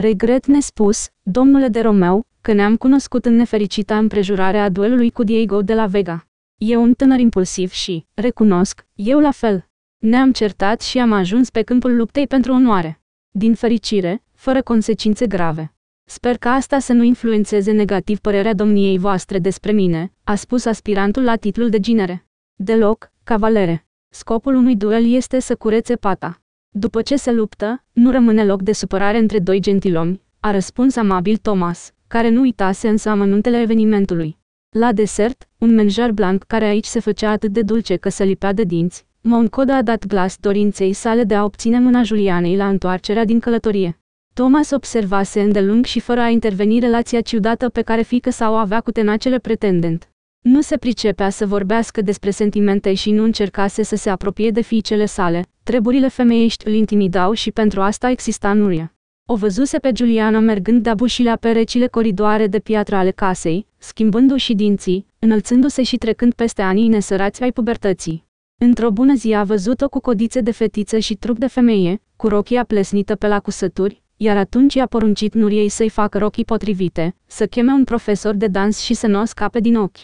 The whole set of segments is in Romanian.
Regret nespus, domnule de Romeo, că ne-am cunoscut în nefericita împrejurare a duelului cu Diego de la Vega. E un tânăr impulsiv și, recunosc, eu la fel. Ne-am certat și am ajuns pe câmpul luptei pentru onoare. Din fericire, fără consecințe grave. Sper că asta să nu influențeze negativ părerea domniei voastre despre mine, a spus aspirantul la titlul de ginere. Deloc, cavalere. Scopul unui duel este să curețe pata. După ce se luptă, nu rămâne loc de supărare între doi gentilomi, a răspuns amabil Thomas, care nu uitase însă amănuntele evenimentului. La desert, un menjar blanc care aici se făcea atât de dulce că se lipea de dinți, Moncoda a dat glas dorinței sale de a obține mâna Julianei la întoarcerea din călătorie. Thomas observase îndelung și fără a interveni relația ciudată pe care fică sau avea cu tenacele pretendent. Nu se pricepea să vorbească despre sentimente și nu încercase să se apropie de fiicele sale, treburile femeiești îl intimidau și pentru asta exista Nuria. O văzuse pe Giuliana mergând de-a pe perecile coridoare de piatră ale casei, schimbându-și dinții, înălțându-se și trecând peste anii nesărați ai pubertății. Într-o bună zi a văzut-o cu codițe de fetiță și trup de femeie, cu rochia plesnită pe la cusături, iar atunci i-a poruncit Nuriei să-i facă rochii potrivite, să cheme un profesor de dans și să nu o scape din ochi.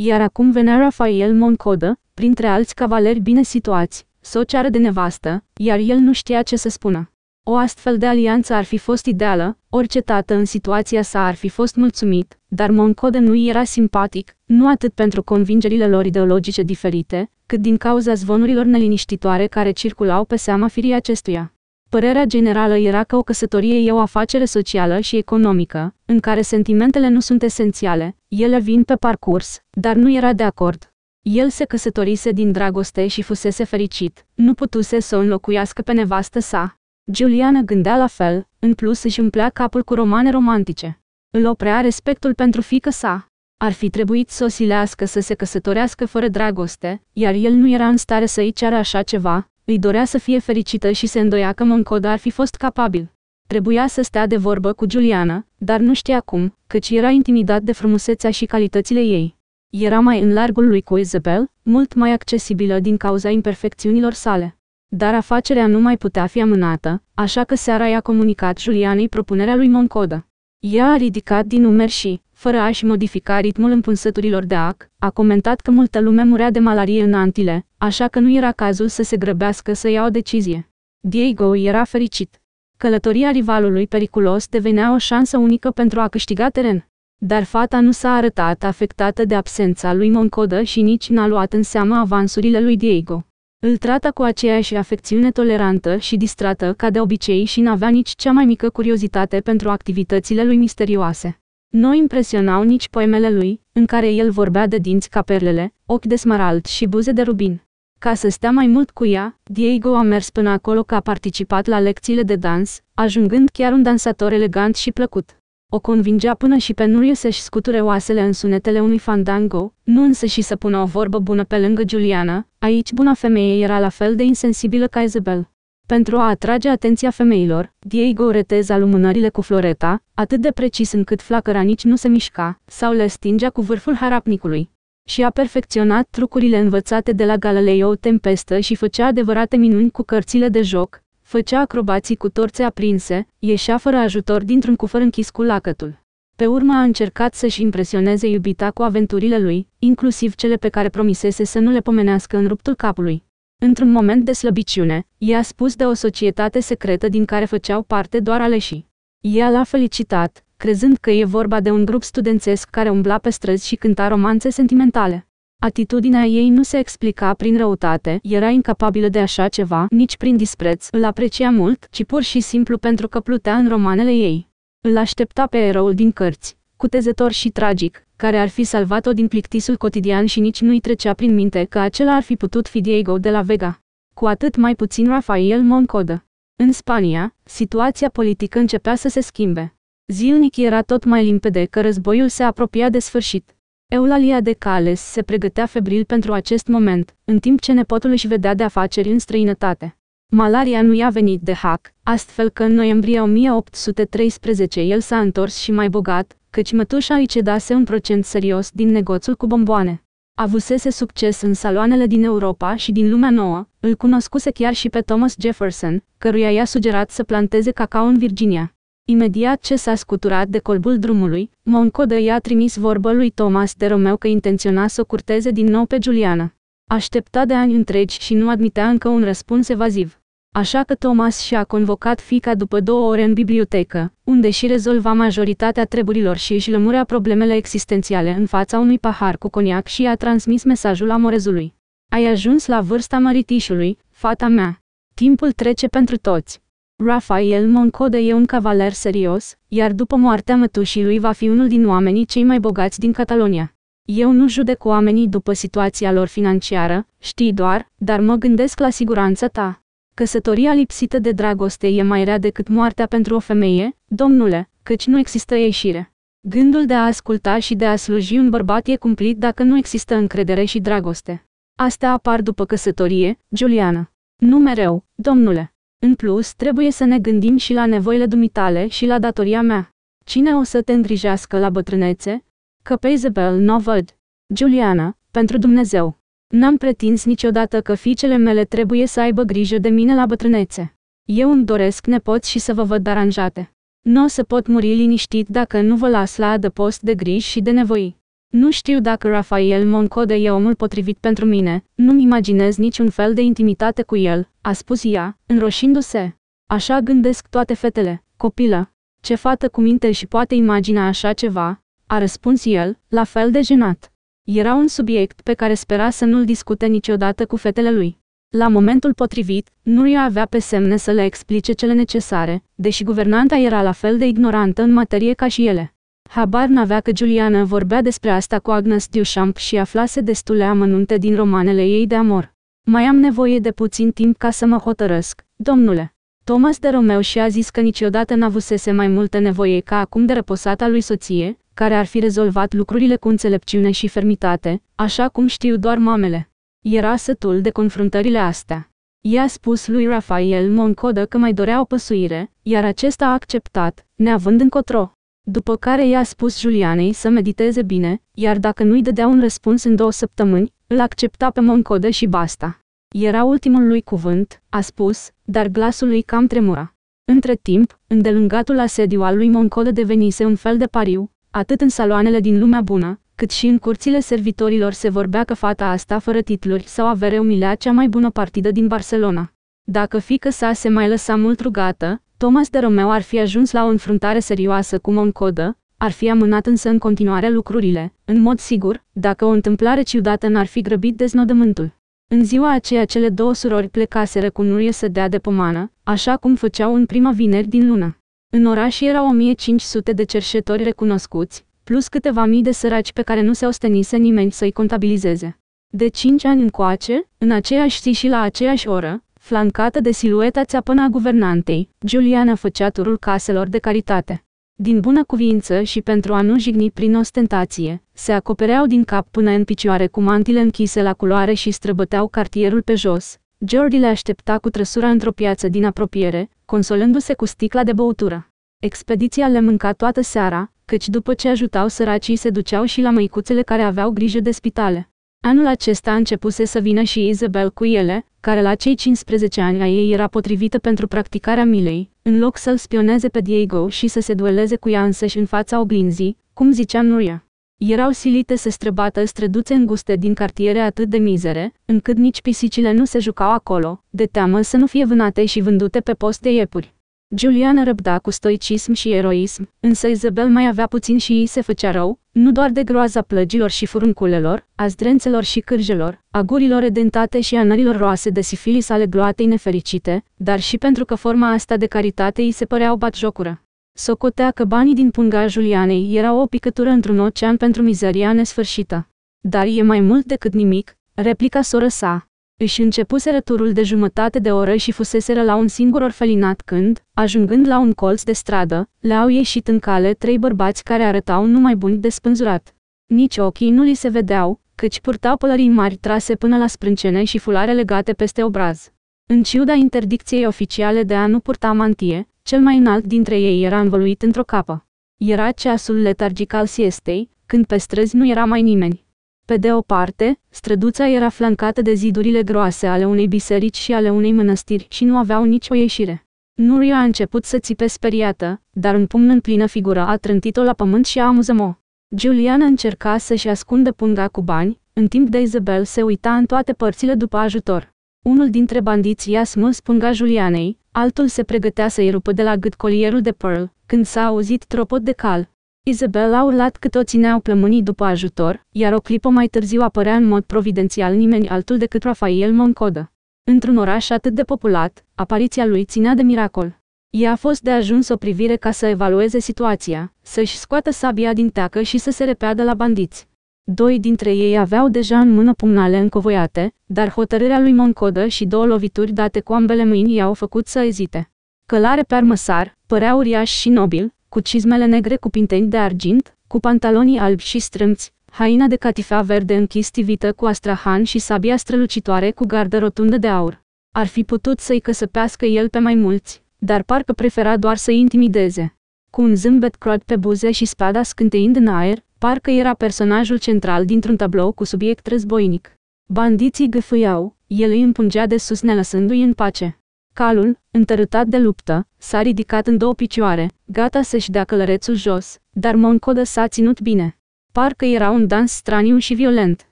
Iar acum venea Rafael Moncodă, printre alți cavaleri bine situați, să o ceară de nevastă, iar el nu știa ce să spună. O astfel de alianță ar fi fost ideală, orice tată în situația sa ar fi fost mulțumit, dar Moncode nu era simpatic, nu atât pentru convingerile lor ideologice diferite, cât din cauza zvonurilor neliniștitoare care circulau pe seama firii acestuia. Părerea generală era că o căsătorie e o afacere socială și economică, în care sentimentele nu sunt esențiale, ele vin pe parcurs, dar nu era de acord. El se căsătorise din dragoste și fusese fericit, nu putuse să o înlocuiască pe nevastă sa. Giuliana gândea la fel, în plus își umplea capul cu romane romantice. Îl oprea respectul pentru fică sa. Ar fi trebuit să o silească să se căsătorească fără dragoste, iar el nu era în stare să-i ceară așa ceva, îi dorea să fie fericită și se îndoia că Moncod ar fi fost capabil. Trebuia să stea de vorbă cu Juliana, dar nu știa cum, căci era intimidat de frumusețea și calitățile ei. Era mai în largul lui cu Isabel, mult mai accesibilă din cauza imperfecțiunilor sale. Dar afacerea nu mai putea fi amânată, așa că seara i-a comunicat Julianei propunerea lui Moncoda. Ea a ridicat din umeri și, fără a-și modifica ritmul împunsăturilor de ac, a comentat că multă lume murea de malarie în Antile, așa că nu era cazul să se grăbească să ia o decizie. Diego era fericit. Călătoria rivalului periculos devenea o șansă unică pentru a câștiga teren. Dar fata nu s-a arătat afectată de absența lui Moncodă și nici n-a luat în seamă avansurile lui Diego. Îl trata cu aceeași afecțiune tolerantă și distrată ca de obicei și n-avea nici cea mai mică curiozitate pentru activitățile lui misterioase. Nu impresionau nici poemele lui, în care el vorbea de dinți ca perlele, ochi de smarald și buze de rubin. Ca să stea mai mult cu ea, Diego a mers până acolo că a participat la lecțiile de dans, ajungând chiar un dansator elegant și plăcut. O convingea până și pe Nuriu să-și scuture oasele în sunetele unui fandango, nu însă și să pună o vorbă bună pe lângă Juliana, aici buna femeie era la fel de insensibilă ca Isabel. Pentru a atrage atenția femeilor, Diego reteza lumânările cu floreta, atât de precis încât flacăra nici nu se mișca, sau le stingea cu vârful harapnicului. Și a perfecționat trucurile învățate de la Galileo Tempestă și făcea adevărate minuni cu cărțile de joc, Făcea acrobații cu torțe aprinse, ieșea fără ajutor dintr-un cufăr închis cu lacătul. Pe urmă a încercat să-și impresioneze iubita cu aventurile lui, inclusiv cele pe care promisese să nu le pomenească în ruptul capului. Într-un moment de slăbiciune, i-a spus de o societate secretă din care făceau parte doar aleșii. Ea l-a felicitat, crezând că e vorba de un grup studențesc care umbla pe străzi și cânta romanțe sentimentale. Atitudinea ei nu se explica prin răutate, era incapabilă de așa ceva, nici prin dispreț, îl aprecia mult, ci pur și simplu pentru că plutea în romanele ei. Îl aștepta pe eroul din cărți, cutezător și tragic, care ar fi salvat-o din plictisul cotidian și nici nu-i trecea prin minte că acela ar fi putut fi Diego de la Vega. Cu atât mai puțin Rafael Moncodă. În Spania, situația politică începea să se schimbe. Zilnic era tot mai limpede că războiul se apropia de sfârșit. Eulalia de Cales se pregătea febril pentru acest moment, în timp ce nepotul își vedea de afaceri în străinătate. Malaria nu i-a venit de hack, astfel că în noiembrie 1813 el s-a întors și mai bogat, căci mătușa îi cedase un procent serios din negoțul cu bomboane. Avusese succes în saloanele din Europa și din lumea nouă, îl cunoscuse chiar și pe Thomas Jefferson, căruia i-a sugerat să planteze cacao în Virginia. Imediat ce s-a scuturat de colbul drumului, Moncodă i-a trimis vorbă lui Thomas de Romeu că intenționa să o curteze din nou pe Giuliana. Aștepta de ani întregi și nu admitea încă un răspuns evaziv. Așa că Thomas și-a convocat fica după două ore în bibliotecă, unde și rezolva majoritatea treburilor și își lămurea problemele existențiale în fața unui pahar cu coniac și i-a transmis mesajul amorezului. Ai ajuns la vârsta măritișului, fata mea. Timpul trece pentru toți. Rafael Moncode e un cavaler serios, iar după moartea mătușii lui va fi unul din oamenii cei mai bogați din Catalonia. Eu nu judec oamenii după situația lor financiară, știi doar, dar mă gândesc la siguranța ta. Căsătoria lipsită de dragoste e mai rea decât moartea pentru o femeie, domnule, căci nu există ieșire. Gândul de a asculta și de a sluji un bărbat e cumplit dacă nu există încredere și dragoste. Astea apar după căsătorie, Juliana. Nu mereu, domnule. În plus, trebuie să ne gândim și la nevoile dumitale și la datoria mea. Cine o să te îngrijească la bătrânețe? Că pe Isabel nu văd. Juliana, pentru Dumnezeu. N-am pretins niciodată că fiicele mele trebuie să aibă grijă de mine la bătrânețe. Eu îmi doresc nepoți și să vă văd aranjate. Nu o să pot muri liniștit dacă nu vă las la adăpost de griji și de nevoi. Nu știu dacă Rafael Moncode e omul potrivit pentru mine, nu-mi imaginez niciun fel de intimitate cu el, a spus ea, înroșindu-se. Așa gândesc toate fetele, copilă. Ce fată cu minte și poate imagina așa ceva? A răspuns el, la fel de jenat. Era un subiect pe care spera să nu-l discute niciodată cu fetele lui. La momentul potrivit, nu i avea pe semne să le explice cele necesare, deși guvernanta era la fel de ignorantă în materie ca și ele. Habar n-avea că Juliana vorbea despre asta cu Agnes Duchamp și aflase destule amănunte din romanele ei de amor. Mai am nevoie de puțin timp ca să mă hotărăsc, domnule. Thomas de Romeo și-a zis că niciodată n-avusese mai multă nevoie ca acum de răposata lui soție, care ar fi rezolvat lucrurile cu înțelepciune și fermitate, așa cum știu doar mamele. Era sătul de confruntările astea. I-a spus lui Rafael Moncodă că mai dorea o păsuire, iar acesta a acceptat, neavând încotro. După care i-a spus Julianei să mediteze bine, iar dacă nu-i dădea un răspuns în două săptămâni, îl accepta pe Moncode și basta. Era ultimul lui cuvânt, a spus, dar glasul lui cam tremura. Între timp, îndelungatul asediu al lui Moncode devenise un fel de pariu, atât în saloanele din lumea bună, cât și în curțile servitorilor se vorbea că fata asta fără titluri sau avere umilea cea mai bună partidă din Barcelona. Dacă fică sa se mai lăsa mult rugată, Thomas de Romeo ar fi ajuns la o înfruntare serioasă cu Moncodă, ar fi amânat însă în continuare lucrurile, în mod sigur, dacă o întâmplare ciudată n-ar fi grăbit deznodământul. În ziua aceea cele două surori plecaseră cu nurie să dea de pomană, așa cum făceau în prima vineri din lună. În oraș erau 1500 de cerșetori recunoscuți, plus câteva mii de săraci pe care nu se ostenise nimeni să-i contabilizeze. De cinci ani încoace, în aceeași zi și la aceeași oră, flancată de silueta țeapăna a guvernantei, Juliana făcea turul caselor de caritate. Din bună cuvință și pentru a nu jigni prin ostentație, se acopereau din cap până în picioare cu mantile închise la culoare și străbăteau cartierul pe jos. Jordi le aștepta cu trăsura într-o piață din apropiere, consolându-se cu sticla de băutură. Expediția le mânca toată seara, căci după ce ajutau săracii se duceau și la măicuțele care aveau grijă de spitale. Anul acesta a începuse să vină și Isabel cu ele, care la cei 15 ani a ei era potrivită pentru practicarea milei, în loc să-l spioneze pe Diego și să se dueleze cu ea însăși în fața oglinzii, cum zicea Nuria. Erau silite să străbată străduțe înguste din cartiere atât de mizere, încât nici pisicile nu se jucau acolo, de teamă să nu fie vânate și vândute pe post de iepuri. Juliana răbda cu stoicism și eroism, însă Isabel mai avea puțin și ei se făcea rău, nu doar de groaza plăgilor și furunculelor, a zdrențelor și cârjelor, a gurilor edentate și a nărilor roase de sifilis ale gloatei nefericite, dar și pentru că forma asta de caritate îi se părea o batjocură. Socotea că banii din punga Julianei erau o picătură într-un ocean pentru mizeria nesfârșită. Dar e mai mult decât nimic, replica sora sa. Își începuseră turul de jumătate de oră și fuseseră la un singur orfelinat când, ajungând la un colț de stradă, le-au ieșit în cale trei bărbați care arătau numai buni de spânzurat. Nici ochii nu li se vedeau, căci purtau pălării mari trase până la sprâncene și fulare legate peste obraz. În ciuda interdicției oficiale de a nu purta mantie, cel mai înalt dintre ei era învăluit într-o capă. Era ceasul letargic al siestei, când pe străzi nu era mai nimeni. Pe de o parte, străduța era flancată de zidurile groase ale unei biserici și ale unei mănăstiri și nu aveau nicio ieșire. Nuria a început să țipe speriată, dar un pumn în plină figură a trântit-o la pământ și a amuzăm-o. Juliana încerca să-și ascundă punga cu bani, în timp de Isabel se uita în toate părțile după ajutor. Unul dintre bandiți i-a smuls punga Julianei, altul se pregătea să-i rupă de la gât colierul de pearl, când s-a auzit tropot de cal. Isabel a urlat că toți ne-au plămânit după ajutor, iar o clipă mai târziu apărea în mod providențial nimeni altul decât Rafael Moncoda. Într-un oraș atât de populat, apariția lui ținea de miracol. Ea a fost de ajuns o privire ca să evalueze situația, să-și scoată sabia din teacă și să se repeadă la bandiți. Doi dintre ei aveau deja în mână pumnale încovoiate, dar hotărârea lui Moncodă și două lovituri date cu ambele mâini i-au făcut să ezite. Călare pe armăsar, părea uriaș și nobil, cu cizmele negre cu pinteni de argint, cu pantalonii albi și strâmți, haina de catifea verde închistivită cu astrahan și sabia strălucitoare cu gardă rotundă de aur. Ar fi putut să-i căsăpească el pe mai mulți, dar parcă prefera doar să-i intimideze. Cu un zâmbet croat pe buze și spada scânteind în aer, parcă era personajul central dintr-un tablou cu subiect războinic. Bandiții gâfâiau, el îi împungea de sus nelăsându-i în pace. Calul, întărâtat de luptă, S-a ridicat în două picioare, gata să-și dea călărețul jos, dar Moncodă s-a ținut bine. Parcă era un dans straniu și violent.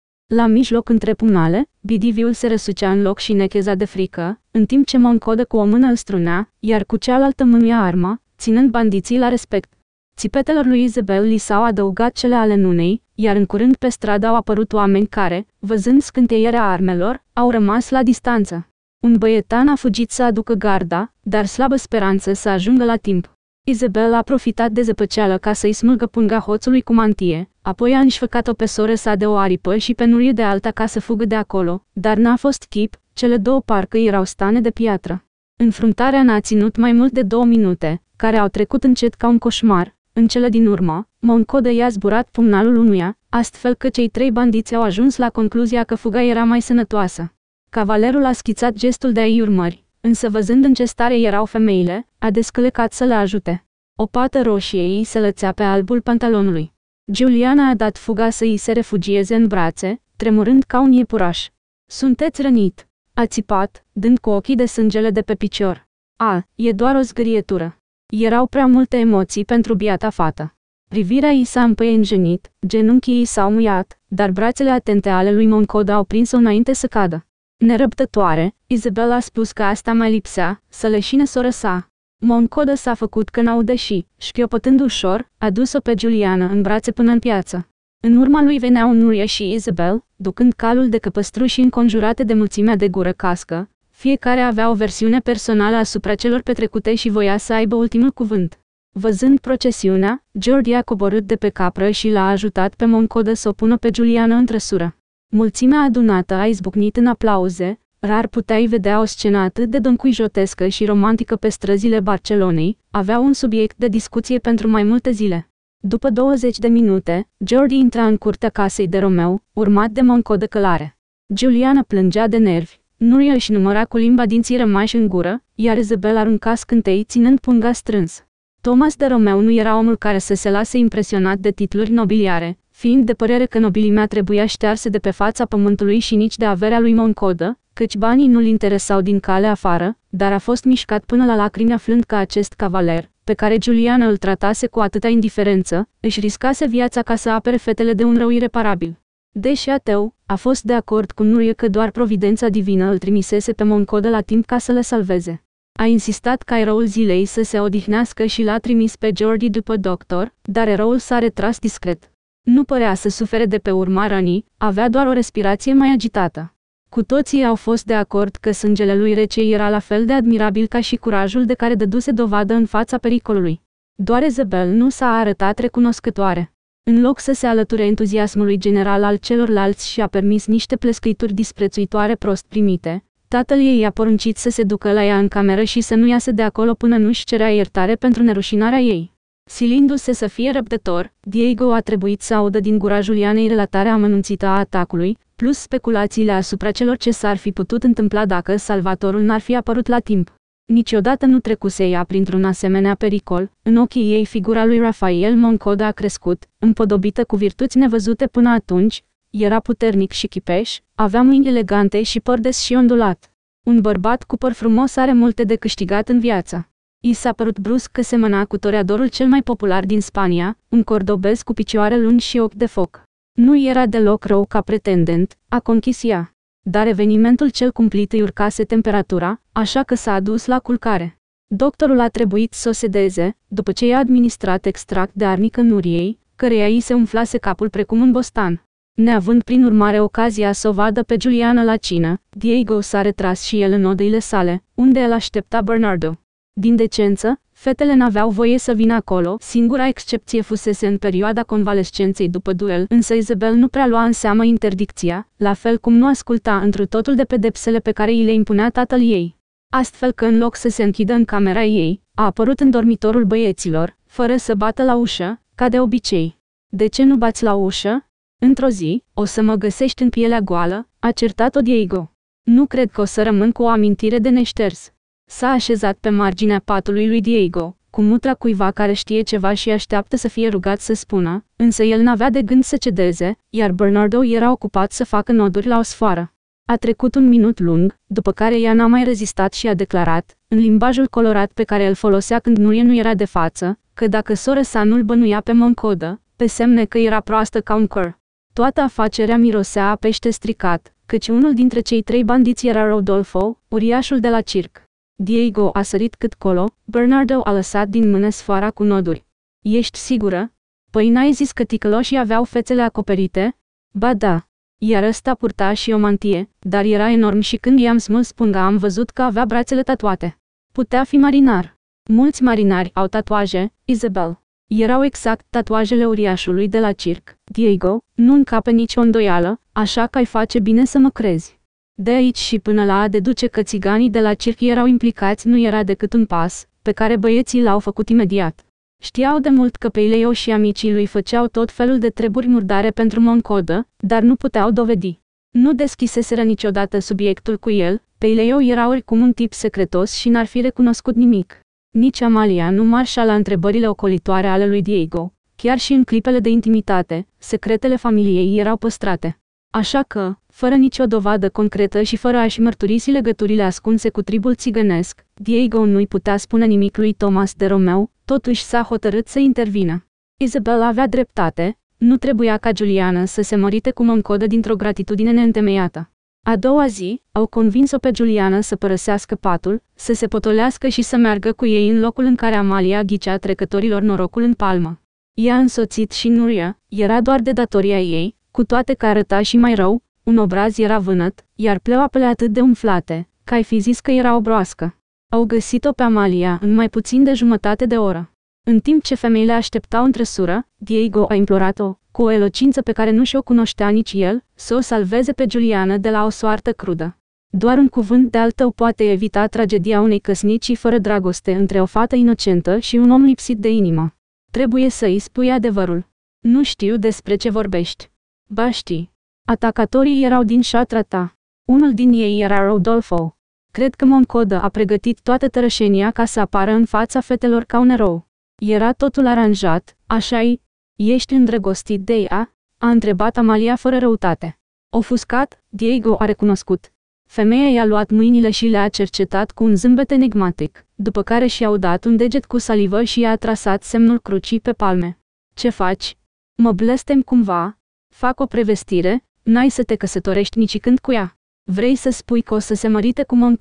La mijloc între pumnale, bidiviul se răsucea în loc și necheza de frică, în timp ce Moncodă cu o mână îl strunea, iar cu cealaltă mânuia arma, ținând bandiții la respect. Țipetelor lui Izabel li s-au adăugat cele ale nunei, iar în curând pe stradă au apărut oameni care, văzând scânteierea armelor, au rămas la distanță. Un băietan a fugit să aducă garda, dar slabă speranță să ajungă la timp. Izabel a profitat de zăpăceală ca să-i smulgă punga hoțului cu mantie, apoi a înșfăcat-o pe sore sa de o aripă și pe nurie de alta ca să fugă de acolo, dar n-a fost chip, cele două parcă erau stane de piatră. Înfruntarea n-a ținut mai mult de două minute, care au trecut încet ca un coșmar. În cele din urmă, Moncode i-a zburat pumnalul unuia, astfel că cei trei bandiți au ajuns la concluzia că fuga era mai sănătoasă. Cavalerul a schițat gestul de a-i urmări, însă văzând în ce stare erau femeile, a descălecat să le ajute. O pată roșie ei se lățea pe albul pantalonului. Giuliana a dat fuga să îi se refugieze în brațe, tremurând ca un iepuraș. Sunteți rănit!" a țipat, dând cu ochii de sângele de pe picior. A, e doar o zgârietură. Erau prea multe emoții pentru biata fată. Privirea i s-a împăienjenit, genunchii i s-au muiat, dar brațele atente ale lui Moncoda au prins-o înainte să cadă. Nerăbdătoare, Izabela a spus că asta mai lipsea, să leșine sora sa. Moncoda s-a făcut că n au și, șchiopătând ușor, a dus-o pe Juliana în brațe până în piață. În urma lui veneau Nuria și Isabel, ducând calul de căpăstruși înconjurate de mulțimea de gură cască, fiecare avea o versiune personală asupra celor petrecute și voia să aibă ultimul cuvânt. Văzând procesiunea, Georgia a coborât de pe capră și l-a ajutat pe Moncoda să o pună pe Juliana în trăsură. Mulțimea adunată a izbucnit în aplauze, rar puteai vedea o scenă atât de dâncuijotescă și romantică pe străzile Barcelonei, avea un subiect de discuție pentru mai multe zile. După 20 de minute, Jordi intra în curtea casei de Romeo, urmat de Monco de călare. Juliana plângea de nervi, Nuria își număra cu limba dinții rămași în gură, iar Isabel arunca scântei ținând punga strâns. Thomas de Romeo nu era omul care să se lase impresionat de titluri nobiliare, fiind de părere că nobilimea trebuia ștearse de pe fața pământului și nici de averea lui Moncodă, căci banii nu-l interesau din cale afară, dar a fost mișcat până la lacrimi aflând că acest cavaler, pe care Giuliana îl tratase cu atâta indiferență, își riscase viața ca să apere fetele de un rău ireparabil. Deși ateu, a fost de acord cu Nurie că doar providența divină îl trimisese pe Moncodă la timp ca să le salveze. A insistat ca eroul zilei să se odihnească și l-a trimis pe Jordi după doctor, dar eroul s-a retras discret. Nu părea să sufere de pe urma rănii, avea doar o respirație mai agitată. Cu toții au fost de acord că sângele lui rece era la fel de admirabil ca și curajul de care dăduse dovadă în fața pericolului. Doar Ezebel nu s-a arătat recunoscătoare. În loc să se alăture entuziasmului general al celorlalți și a permis niște plescăituri disprețuitoare prost primite, tatăl ei i-a poruncit să se ducă la ea în cameră și să nu iasă de acolo până nu-și cerea iertare pentru nerușinarea ei. Silindu-se să fie răbdător, Diego a trebuit să audă din gura Julianei relatarea amănunțită a atacului, plus speculațiile asupra celor ce s-ar fi putut întâmpla dacă salvatorul n-ar fi apărut la timp. Niciodată nu trecuse ea printr-un asemenea pericol, în ochii ei figura lui Rafael Moncoda a crescut, împodobită cu virtuți nevăzute până atunci, era puternic și chipeș, avea mâini elegante și păr des și ondulat. Un bărbat cu păr frumos are multe de câștigat în viață. I s-a părut brusc că semăna cu toreadorul cel mai popular din Spania, un cordobez cu picioare lungi și ochi de foc. Nu era deloc rău ca pretendent, a conchis ea. Dar evenimentul cel cumplit îi urcase temperatura, așa că s-a adus la culcare. Doctorul a trebuit să o sedeze, după ce i-a administrat extract de arnică nuriei, căreia i se umflase capul precum un bostan. Neavând prin urmare ocazia să o vadă pe Juliana la cină, Diego s-a retras și el în odăile sale, unde el aștepta Bernardo. Din decență, fetele n-aveau voie să vină acolo, singura excepție fusese în perioada convalescenței după duel, însă Isabel nu prea lua în seamă interdicția, la fel cum nu asculta întru totul de pedepsele pe care îi le impunea tatăl ei. Astfel că în loc să se închidă în camera ei, a apărut în dormitorul băieților, fără să bată la ușă, ca de obicei. De ce nu bați la ușă? Într-o zi, o să mă găsești în pielea goală, a certat-o Diego. Nu cred că o să rămân cu o amintire de neșters. S-a așezat pe marginea patului lui Diego, cu mutra cuiva care știe ceva și așteaptă să fie rugat să spună, însă el n-avea de gând să cedeze, iar Bernardo era ocupat să facă noduri la o sfoară. A trecut un minut lung, după care ea n-a mai rezistat și a declarat, în limbajul colorat pe care îl folosea când Nurie nu era de față, că dacă sora sa nu-l bănuia pe Moncodă, pe semne că era proastă ca un căr. Toată afacerea mirosea a pește stricat, căci unul dintre cei trei bandiți era Rodolfo, uriașul de la circ. Diego a sărit cât colo, Bernardo a lăsat din mână sfoara cu noduri. Ești sigură? Păi n-ai zis că ticăloșii aveau fețele acoperite? Ba da. Iar ăsta purta și o mantie, dar era enorm și când i-am smuls punga am văzut că avea brațele tatuate. Putea fi marinar. Mulți marinari au tatuaje, Isabel. Erau exact tatuajele uriașului de la circ. Diego, nu încape nicio îndoială, așa că ai face bine să mă crezi. De aici și până la a deduce că țiganii de la circ erau implicați nu era decât un pas, pe care băieții l-au făcut imediat. Știau de mult că Peileo și amicii lui făceau tot felul de treburi murdare pentru Moncodă, dar nu puteau dovedi. Nu deschiseseră niciodată subiectul cu el, Peileo era oricum un tip secretos și n-ar fi recunoscut nimic. Nici Amalia nu marșa la întrebările ocolitoare ale lui Diego. Chiar și în clipele de intimitate, secretele familiei erau păstrate. Așa că, fără nicio dovadă concretă și fără a-și mărturisi legăturile ascunse cu tribul țigănesc, Diego nu-i putea spune nimic lui Thomas de Romeu, totuși s-a hotărât să intervină. Isabel avea dreptate, nu trebuia ca Juliana să se mărite cum Moncodă dintr-o gratitudine neîntemeiată. A doua zi, au convins-o pe Juliana să părăsească patul, să se potolească și să meargă cu ei în locul în care Amalia ghicea trecătorilor norocul în palmă. Ea însoțit și Nuria, era doar de datoria ei, cu toate că arăta și mai rău, un obraz era vânăt, iar pleoapele atât de umflate, că ai fi zis că era o broască. Au găsit-o pe Amalia în mai puțin de jumătate de oră. În timp ce femeile așteptau în trăsură, Diego a implorat-o, cu o elocință pe care nu și-o cunoștea nici el, să o salveze pe Juliana de la o soartă crudă. Doar un cuvânt de altă poate evita tragedia unei căsnicii fără dragoste între o fată inocentă și un om lipsit de inimă. Trebuie să îi spui adevărul. Nu știu despre ce vorbești. Baști. Atacatorii erau din șatra ta. Unul din ei era Rodolfo. Cred că Moncodă a pregătit toată tărășenia ca să apară în fața fetelor ca un erou. Era totul aranjat, așa-i? Ești îndrăgostit de ea? A întrebat Amalia fără răutate. Ofuscat, Diego a recunoscut. Femeia i-a luat mâinile și le-a cercetat cu un zâmbet enigmatic, după care și-au dat un deget cu salivă și i-a trasat semnul crucii pe palme. Ce faci? Mă blestem cumva?" Fac o prevestire, n-ai să te căsătorești când cu ea. Vrei să spui că o să se mărite cu mă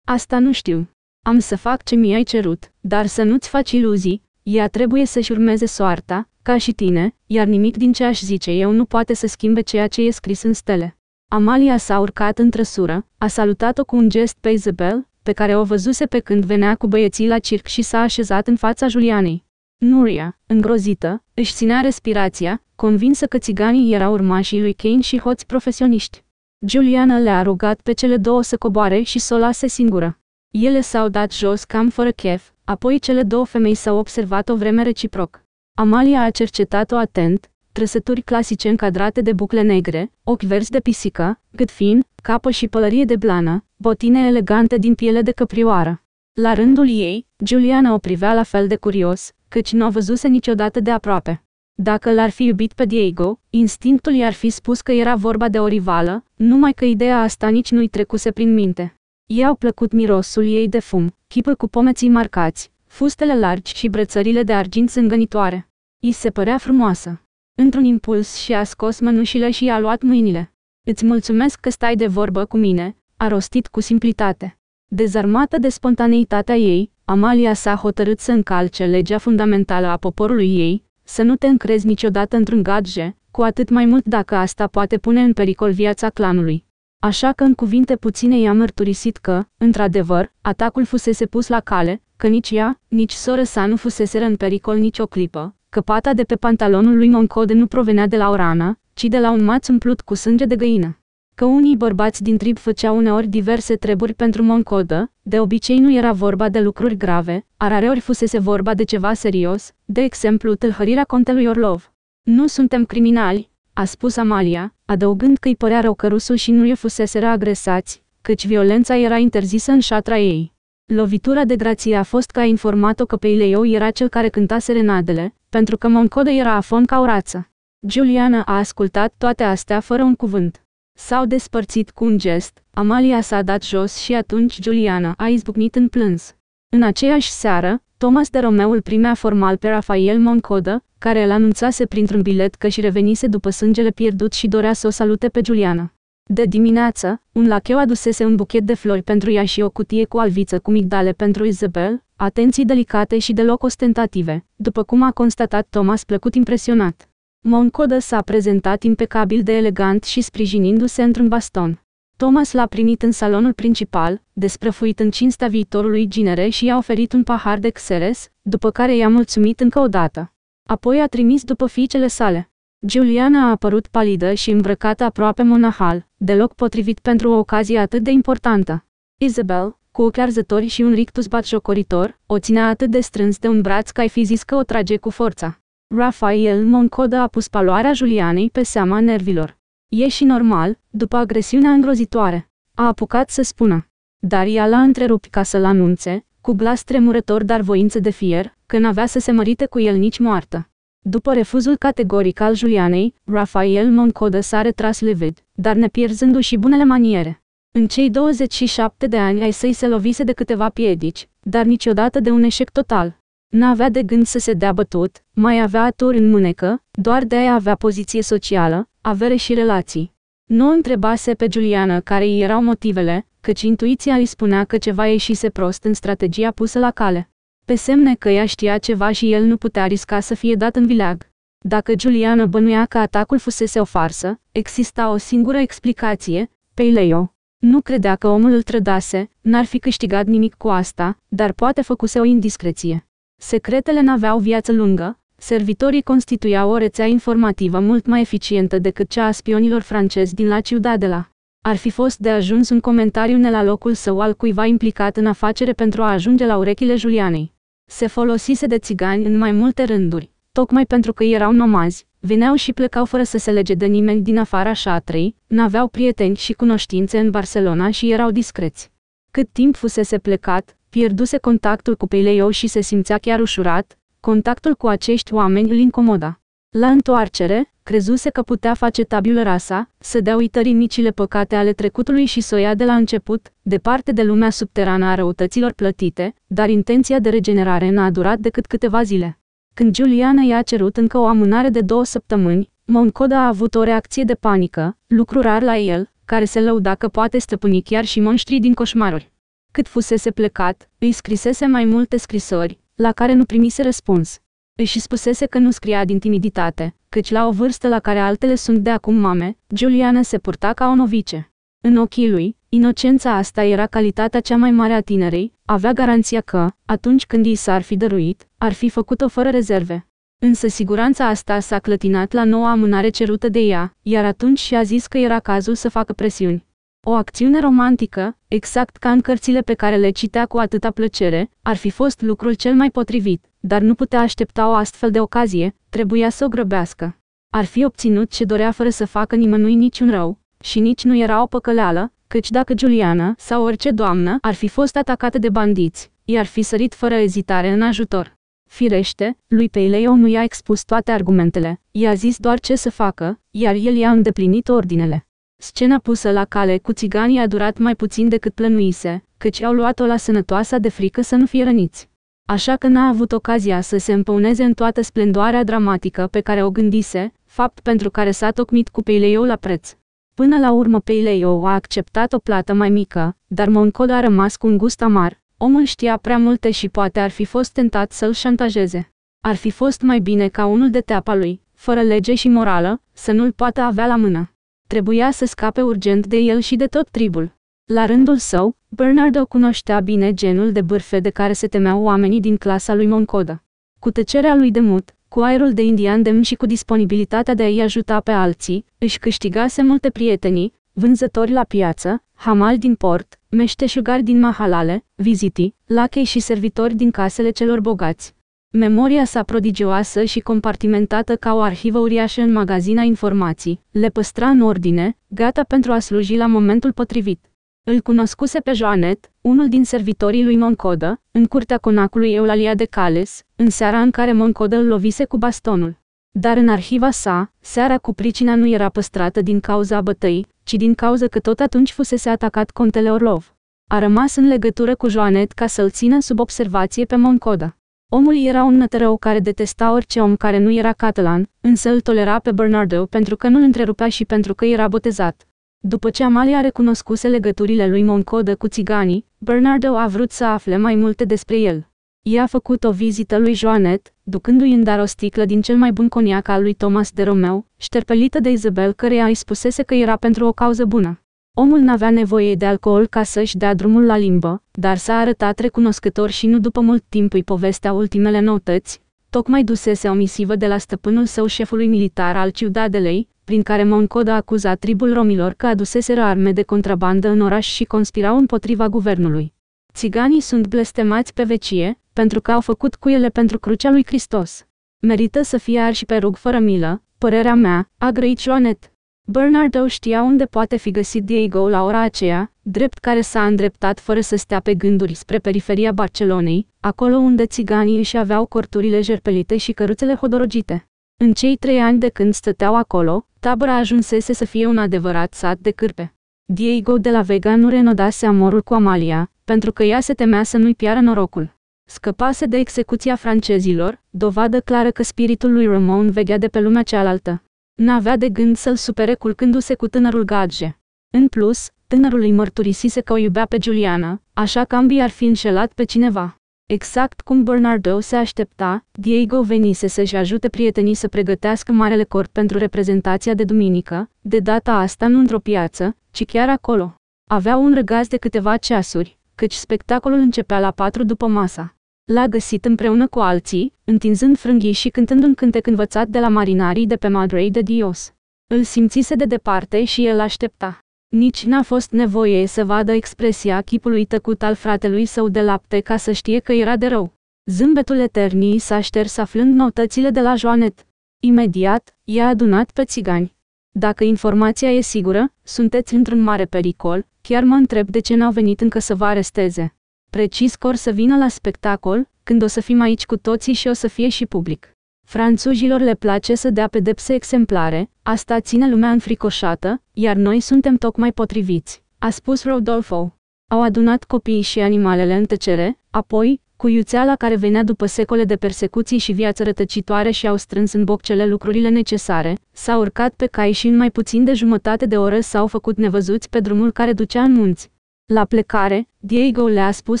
Asta nu știu. Am să fac ce mi-ai cerut, dar să nu-ți faci iluzii, ea trebuie să-și urmeze soarta, ca și tine, iar nimic din ce aș zice eu nu poate să schimbe ceea ce e scris în stele. Amalia s-a urcat în trăsură, a salutat-o cu un gest pe Isabel, pe care o văzuse pe când venea cu băieții la circ și s-a așezat în fața Julianei. Nuria, îngrozită, își ținea respirația, convinsă că țiganii erau urmașii lui Kane și hoți profesioniști. Juliana le-a rugat pe cele două să coboare și să o lase singură. Ele s-au dat jos cam fără chef, apoi cele două femei s-au observat o vreme reciproc. Amalia a cercetat-o atent, trăsături clasice încadrate de bucle negre, ochi verzi de pisică, gât fin, capă și pălărie de blană, botine elegante din piele de căprioară. La rândul ei, Juliana o privea la fel de curios, căci nu o văzuse niciodată de aproape. Dacă l-ar fi iubit pe Diego, instinctul i-ar fi spus că era vorba de o rivală, numai că ideea asta nici nu-i trecuse prin minte. I-au plăcut mirosul ei de fum, chipul cu pomeții marcați, fustele largi și brățările de argint zângănitoare. I se părea frumoasă. Într-un impuls și-a scos mânușile și i-a luat mâinile. Îți mulțumesc că stai de vorbă cu mine, a rostit cu simplitate. Dezarmată de spontaneitatea ei, Amalia s-a hotărât să încalce legea fundamentală a poporului ei, să nu te încrezi niciodată într-un gadje, cu atât mai mult dacă asta poate pune în pericol viața clanului. Așa că în cuvinte puține i-a mărturisit că, într-adevăr, atacul fusese pus la cale, că nici ea, nici sora sa nu fuseseră în pericol nicio clipă, că pata de pe pantalonul lui Moncode nu provenea de la o rană, ci de la un maț umplut cu sânge de găină că unii bărbați din trib făceau uneori diverse treburi pentru moncodă, de obicei nu era vorba de lucruri grave, arareori fusese vorba de ceva serios, de exemplu tâlhărirea contelui Orlov. Nu suntem criminali, a spus Amalia, adăugând că îi părea rău că rusul și nu i fusese agresați, căci violența era interzisă în șatra ei. Lovitura de grație a fost că a informat-o că Peileu era cel care cânta serenadele, pentru că Moncode era afon ca o rață. Juliana a ascultat toate astea fără un cuvânt. S-au despărțit cu un gest, Amalia s-a dat jos și atunci Juliana a izbucnit în plâns. În aceeași seară, Thomas de îl primea formal pe Rafael Moncodă, care îl anunțase printr-un bilet că și revenise după sângele pierdut și dorea să o salute pe Juliana. De dimineață, un lacheu adusese un buchet de flori pentru ea și o cutie cu alviță cu migdale pentru Isabel, atenții delicate și deloc ostentative, după cum a constatat Thomas plăcut impresionat. Moncoda s-a prezentat impecabil de elegant și sprijinindu-se într-un baston. Thomas l-a primit în salonul principal, desprăfuit în cinstea viitorului ginere și i-a oferit un pahar de xeres, după care i-a mulțumit încă o dată. Apoi a trimis după fiicele sale. Giuliana a apărut palidă și îmbrăcată aproape monahal, deloc potrivit pentru o ocazie atât de importantă. Isabel, cu ochi arzători și un rictus batjocoritor, o ținea atât de strâns de un braț că ai fi zis că o trage cu forța. Rafael Moncoda a pus paloarea Julianei pe seama nervilor. E și normal, după agresiunea îngrozitoare. A apucat să spună. Dar ea l-a întrerupt ca să-l anunțe, cu glas tremurător dar voință de fier, că n-avea să se mărite cu el nici moartă. După refuzul categoric al Julianei, Rafael Moncoda s-a retras livid, dar pierzându și bunele maniere. În cei 27 de ani ai săi se lovise de câteva piedici, dar niciodată de un eșec total. N-avea de gând să se dea bătut, mai avea aturi în mânecă, doar de aia avea poziție socială, avere și relații. Nu o întrebase pe Juliana care îi erau motivele, căci intuiția îi spunea că ceva ieșise prost în strategia pusă la cale. Pe semne că ea știa ceva și el nu putea risca să fie dat în vileag. Dacă Juliana bănuia că atacul fusese o farsă, exista o singură explicație, pe Leo. Nu credea că omul îl trădase, n-ar fi câștigat nimic cu asta, dar poate făcuse o indiscreție. Secretele n-aveau viață lungă, servitorii constituiau o rețea informativă mult mai eficientă decât cea a spionilor francezi din la Ciudadela. Ar fi fost de ajuns un comentariu ne la locul său al cuiva implicat în afacere pentru a ajunge la urechile Julianei. Se folosise de țigani în mai multe rânduri, tocmai pentru că erau nomazi, veneau și plecau fără să se lege de nimeni din afara șatrei, n-aveau prieteni și cunoștințe în Barcelona și erau discreți. Cât timp fusese plecat, Pierduse contactul cu Peleo și se simțea chiar ușurat, contactul cu acești oameni îl incomoda. La întoarcere, crezuse că putea face tabilă rasa, să dea uitării micile păcate ale trecutului și să o ia de la început, departe de lumea subterană a răutăților plătite, dar intenția de regenerare n-a durat decât câteva zile. Când Juliana i-a cerut încă o amânare de două săptămâni, Moncoda a avut o reacție de panică, lucru rar la el, care se lăuda că poate stăpâni chiar și monștrii din coșmaruri. Cât fusese plecat, îi scrisese mai multe scrisori, la care nu primise răspuns. Își spusese că nu scria din timiditate, căci la o vârstă la care altele sunt de acum mame, Juliana se purta ca o novice. În ochii lui, inocența asta era calitatea cea mai mare a tinerei, avea garanția că, atunci când i s-ar fi dăruit, ar fi făcut-o fără rezerve. Însă siguranța asta s-a clătinat la noua amânare cerută de ea, iar atunci și-a zis că era cazul să facă presiuni. O acțiune romantică, exact ca în cărțile pe care le citea cu atâta plăcere, ar fi fost lucrul cel mai potrivit, dar nu putea aștepta o astfel de ocazie, trebuia să o grăbească. Ar fi obținut ce dorea fără să facă nimănui niciun rău, și nici nu era o păcăleală, căci dacă Juliana sau orice doamnă ar fi fost atacată de bandiți, i-ar fi sărit fără ezitare în ajutor. Firește, lui Peileo nu i-a expus toate argumentele, i-a zis doar ce să facă, iar el i-a îndeplinit ordinele. Scena pusă la cale cu țiganii a durat mai puțin decât plănuise, căci au luat-o la sănătoasa de frică să nu fie răniți. Așa că n-a avut ocazia să se împăuneze în toată splendoarea dramatică pe care o gândise, fapt pentru care s-a tocmit cu Peileiou la preț. Până la urmă Peileiou a acceptat o plată mai mică, dar Moncol a rămas cu un gust amar. Omul știa prea multe și poate ar fi fost tentat să-l șantajeze. Ar fi fost mai bine ca unul de teapa lui, fără lege și morală, să nu-l poată avea la mână. Trebuia să scape urgent de el și de tot tribul. La rândul său, Bernardo cunoștea bine genul de bârfe de care se temeau oamenii din clasa lui Moncoda. Cu tăcerea lui de mut, cu aerul de indian demn și cu disponibilitatea de a-i ajuta pe alții, își câștigase multe prietenii, vânzători la piață, hamal din port, meșteșugari din mahalale, vizitii, lachei și servitori din casele celor bogați. Memoria sa prodigioasă și compartimentată ca o arhivă uriașă în magazina informații, le păstra în ordine, gata pentru a sluji la momentul potrivit. Îl cunoscuse pe Joanet, unul din servitorii lui Moncodă, în curtea conacului Eulalia de Cales, în seara în care Moncodă îl lovise cu bastonul. Dar în arhiva sa, seara cu pricina nu era păstrată din cauza bătăi, ci din cauza că tot atunci fusese atacat contele Orlov. A rămas în legătură cu Joanet ca să-l țină sub observație pe Moncoda. Omul era un nătărău care detesta orice om care nu era catalan, însă îl tolera pe Bernardo pentru că nu îl întrerupea și pentru că era botezat. După ce Amalia recunoscuse legăturile lui Moncodă cu țiganii, Bernardo a vrut să afle mai multe despre el. Ea a făcut o vizită lui Joanet, ducându-i în dar o sticlă din cel mai bun coniac al lui Thomas de Romeo, șterpelită de Isabel căreia îi spusese că era pentru o cauză bună. Omul n-avea nevoie de alcool ca să-și dea drumul la limbă, dar s-a arătat recunoscător și nu după mult timp îi povestea ultimele noutăți, tocmai dusese o misivă de la stăpânul său șefului militar al ciudadelei, prin care Moncoda acuza tribul romilor că aduseseră arme de contrabandă în oraș și conspirau împotriva guvernului. Țiganii sunt blestemați pe vecie, pentru că au făcut cu ele pentru crucea lui Hristos. Merită să fie arși pe rug fără milă, părerea mea, a grăit Joanet. Bernardo știa unde poate fi găsit Diego la ora aceea, drept care s-a îndreptat fără să stea pe gânduri spre periferia Barcelonei, acolo unde țiganii își aveau corturile jerpelite și căruțele hodorogite. În cei trei ani de când stăteau acolo, tabăra ajunsese să fie un adevărat sat de cârpe. Diego de la Vega nu renodase amorul cu Amalia, pentru că ea se temea să nu-i piară norocul. Scăpase de execuția francezilor, dovadă clară că spiritul lui Ramon vegea de pe lumea cealaltă. N-avea de gând să-l supere culcându-se cu tânărul gage. În plus, tânărul îi mărturisise că o iubea pe Juliana, așa că ambii ar fi înșelat pe cineva. Exact cum Bernardo se aștepta, Diego venise să-și ajute prietenii să pregătească marele corp pentru reprezentația de duminică, de data asta nu într-o piață, ci chiar acolo. Avea un răgaz de câteva ceasuri, căci spectacolul începea la patru după masa. L-a găsit împreună cu alții, întinzând frânghii și cântând un cântec învățat de la marinarii de pe Madrei de Dios. Îl simțise de departe și el aștepta. Nici n-a fost nevoie să vadă expresia chipului tăcut al fratelui său de lapte ca să știe că era de rău. Zâmbetul eternii s-a șters aflând notățile de la Joanet. Imediat, i-a adunat pe țigani. Dacă informația e sigură, sunteți într-un mare pericol, chiar mă întreb de ce n-au venit încă să vă aresteze. Precis că or să vină la spectacol, când o să fim aici cu toții și o să fie și public. Franțujilor le place să dea pedepse exemplare, asta ține lumea înfricoșată, iar noi suntem tocmai potriviți, a spus Rodolfo. Au adunat copiii și animalele în tăcere, apoi, cu iuțeala care venea după secole de persecuții și viață rătăcitoare și au strâns în boccele lucrurile necesare, s-au urcat pe cai și în mai puțin de jumătate de oră s-au făcut nevăzuți pe drumul care ducea în munți. La plecare, Diego le-a spus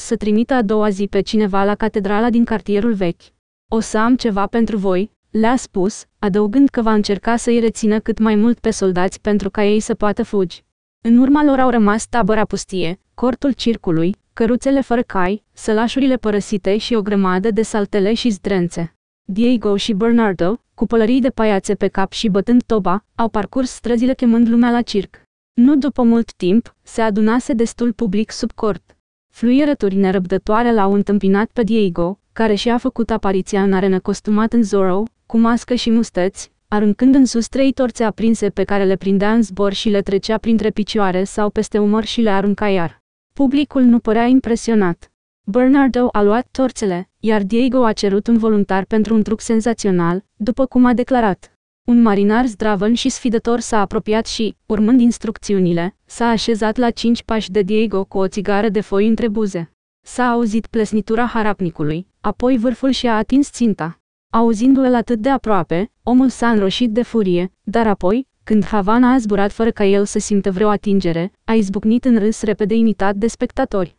să trimită a doua zi pe cineva la catedrala din cartierul vechi. O să am ceva pentru voi, le-a spus, adăugând că va încerca să-i rețină cât mai mult pe soldați pentru ca ei să poată fugi. În urma lor au rămas tabăra pustie, cortul circului, căruțele fără cai, sălașurile părăsite și o grămadă de saltele și zdrențe. Diego și Bernardo, cu pălării de paiațe pe cap și bătând toba, au parcurs străzile chemând lumea la circ. Nu după mult timp, se adunase destul public sub cort. Fluierături nerăbdătoare l-au întâmpinat pe Diego, care și-a făcut apariția în arenă costumat în Zorro, cu mască și mustăți, aruncând în sus trei torțe aprinse pe care le prindea în zbor și le trecea printre picioare sau peste umăr și le arunca iar. Publicul nu părea impresionat. Bernardo a luat torțele, iar Diego a cerut un voluntar pentru un truc senzațional, după cum a declarat. Un marinar zdravăn și sfidător s-a apropiat și, urmând instrucțiunile, s-a așezat la cinci pași de Diego cu o țigară de foi între buze. S-a auzit plesnitura harapnicului, apoi vârful și-a atins ținta. Auzindu-l atât de aproape, omul s-a înroșit de furie, dar apoi, când Havana a zburat fără ca el să simtă vreo atingere, a izbucnit în râs repede imitat de spectatori.